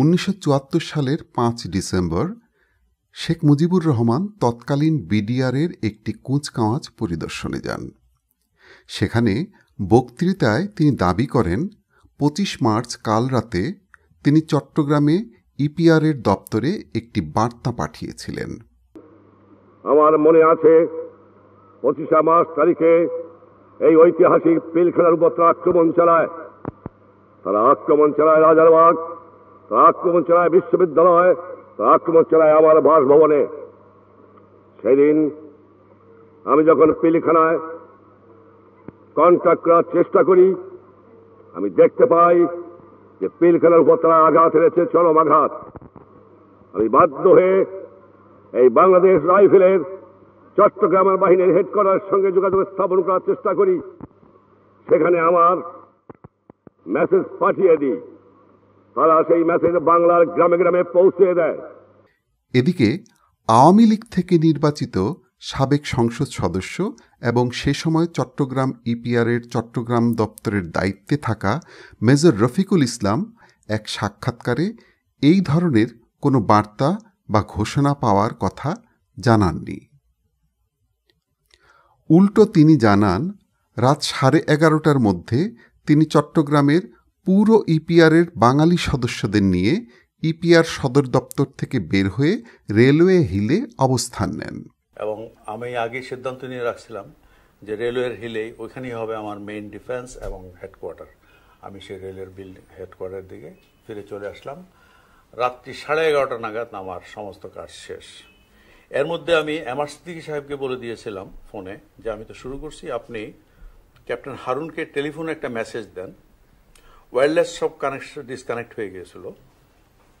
উনিশশো সালের পাঁচ ডিসেম্বর শেখ মুজিবুর রহমান তৎকালীন বিডিআরের একটি কুচকাওয়াজ পরিদর্শনে যান সেখানে বক্তৃতায় তিনি দাবি করেন পঁচিশ মার্চ কাল রাতে তিনি চট্টগ্রামে ইপিআরের দপ্তরে একটি বার্তা পাঠিয়েছিলেন আমার মনে আছে পঁচিশে মার্চ তারিখে এই ঐতিহাসিক পিলখেলার উপর আক্রমণ চালায় তারা আক্রমণ চালায় রাজারবাগ তারা আক্রমণ চালায় বিশ্ববিদ্যালয় তারা আক্রমণ চালায় আমার বাসভবনে সেদিন আমি যখন পিলিখানায় কন্ট্যাক্ট করার চেষ্টা করি আমি দেখতে পাই যে পিলখানার উপর তারা আঘাত এনেছে চরম আঘাত আমি বাধ্য হয়ে এই বাংলাদেশ রাইফেলের চট্টগ্রামের বাহিনীর হেডকোয়ার্টার সঙ্গে যোগাযোগ স্থাপন করার চেষ্টা করি সেখানে আমার মেসেজ পাঠিয়ে দিই তারা সেই মেসেজ বাংলার গ্রামে গ্রামে পৌঁছে দেয় এদিকে আওয়ামী লীগ থেকে নির্বাচিত সাবেক সংসদ সদস্য এবং সে সময় চট্টগ্রাম ইপিআরের e চট্টগ্রাম দপ্তরের দায়িত্বে থাকা মেজর রফিকুল ইসলাম এক সাক্ষাৎকারে এই ধরনের কোনো বার্তা বা ঘোষণা পাওয়ার কথা জানাননি উল্টো তিনি জানান রাত সাড়ে এগারোটার মধ্যে তিনি চট্টগ্রামের পুরো ইপিআরের e বাঙালি সদস্যদের নিয়ে ইপিআর e সদর দপ্তর থেকে বের হয়ে রেলওয়ে হিলে অবস্থান নেন এবং আমি আগে সিদ্ধান্ত নিয়ে রাখছিলাম যে রেলওয়ের হিলে ওইখানেই হবে আমার মেইন ডিফেন্স এবং হেডকোয়ার্টার আমি সেই রেলের বিল্ডিং হেডকোয়ার্টার দিকে ফিরে চলে আসলাম রাত্রি সাড়ে এগারোটা নাগাদ আমার সমস্ত কাজ শেষ এর মধ্যে আমি এমআর সিদ্দিকি সাহেবকে বলে দিয়েছিলাম ফোনে যে আমি তো শুরু করছি আপনি ক্যাপ্টেন হারুনকে টেলিফোনে একটা মেসেজ দেন ওয়্যারলেস সব কানেকশন ডিসকানেক্ট হয়ে গিয়েছিল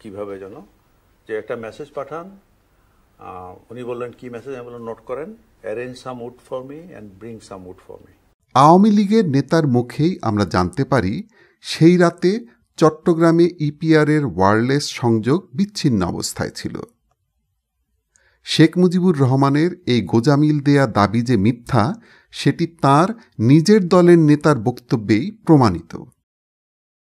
কিভাবে যেন যে একটা মেসেজ পাঠান উনি বললেন কি মেসেজ আমি বললাম নোট করেন arrange some wood for me and bring some wood for me আওয়ামী লীগের নেতার মুখেই আমরা জানতে পারি সেই রাতে চট্টগ্রামে ইপিআরের e ওয়্যারলেস সংযোগ বিচ্ছিন্ন অবস্থায় ছিল শেখ মুজিবুর রহমানের এই গোজামিল দেয়া দাবি যে মিথ্যা সেটি তার নিজের দলের নেতার বক্তব্যেই প্রমাণিত